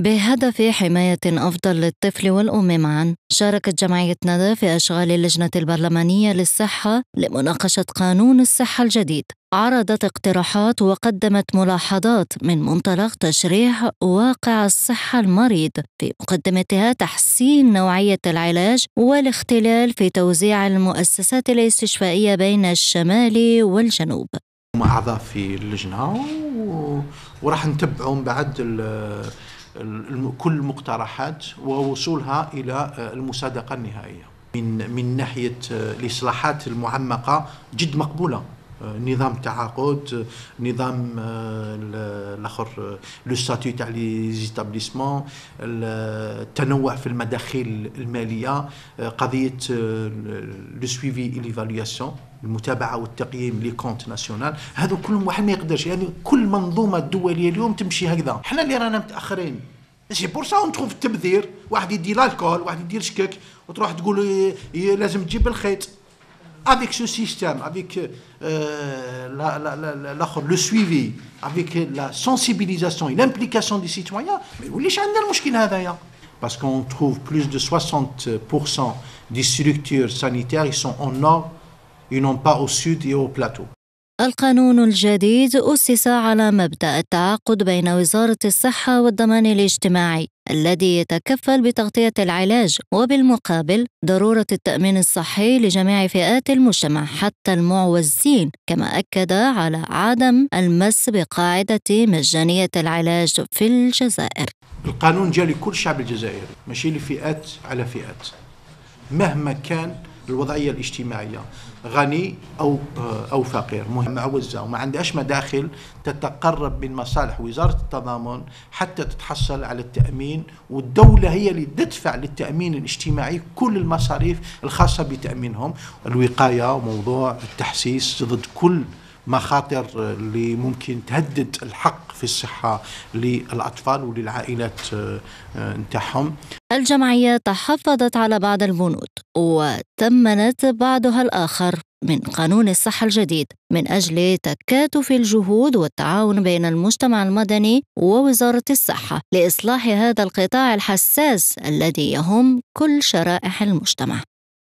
بهدف حماية أفضل للطفل والأم معا شاركت جمعية ندى في أشغال اللجنة البرلمانية للصحة لمناقشة قانون الصحة الجديد عرضت اقتراحات وقدمت ملاحظات من منطلق تشريح واقع الصحة المريض في مقدمتها تحسين نوعية العلاج والاختلال في توزيع المؤسسات الاستشفائية بين الشمال والجنوب مع أعضاء في اللجنة و... وراح نتبعهم بعد ال... كل المقترحات ووصولها إلى آه، المصادقة النهائية من, من ناحية آه، الإصلاحات المعمقة جد مقبولة آه، نظام التعاقد نظام الاخر لو ستاتيو تاع لي زيتابليسمون التنوع في المداخيل الماليه قضيه لو سويفي ليفالياسيون المتابعه والتقييم لي كونت ناسيونال هذو كلهم واحد ما يقدرش يعني كل منظومه دوليه اليوم تمشي هكذا حنا اللي رانا متاخرين C'est pour ça qu'on trouve واحد يدير eh, eh, avec ce système, avec euh, le suivi, avec la sensibilisation et l'implication des citoyens, mais vous Parce qu'on trouve plus de 60% des structures sanitaires, ils sont au nord ils n'ont pas au sud et au plateau. القانون الجديد أسس على مبدأ التعاقد بين وزارة الصحة والضمان الاجتماعي الذي يتكفل بتغطية العلاج وبالمقابل ضرورة التأمين الصحي لجميع فئات المجتمع حتى المعوزين كما أكد على عدم المس بقاعدة مجانية العلاج في الجزائر القانون جاء لكل شعب الجزائري ماشي لفئات على فئات مهما كان الوضعيه الاجتماعيه غني او آه، او فقير مهم معوزه وما عندهاش مداخل تتقرب من مصالح وزاره التضامن حتى تتحصل على التامين والدوله هي اللي تدفع للتامين الاجتماعي كل المصاريف الخاصه بتامينهم الوقايه وموضوع التحسيس ضد كل مخاطر اللي ممكن تهدد الحق في الصحة للأطفال وللعائلات آه، آه، نتاعهم الجمعية تحفظت على بعض البنود وتمنت بعضها الآخر من قانون الصحة الجديد من أجل تكاتف الجهود والتعاون بين المجتمع المدني ووزارة الصحة لإصلاح هذا القطاع الحساس الذي يهم كل شرائح المجتمع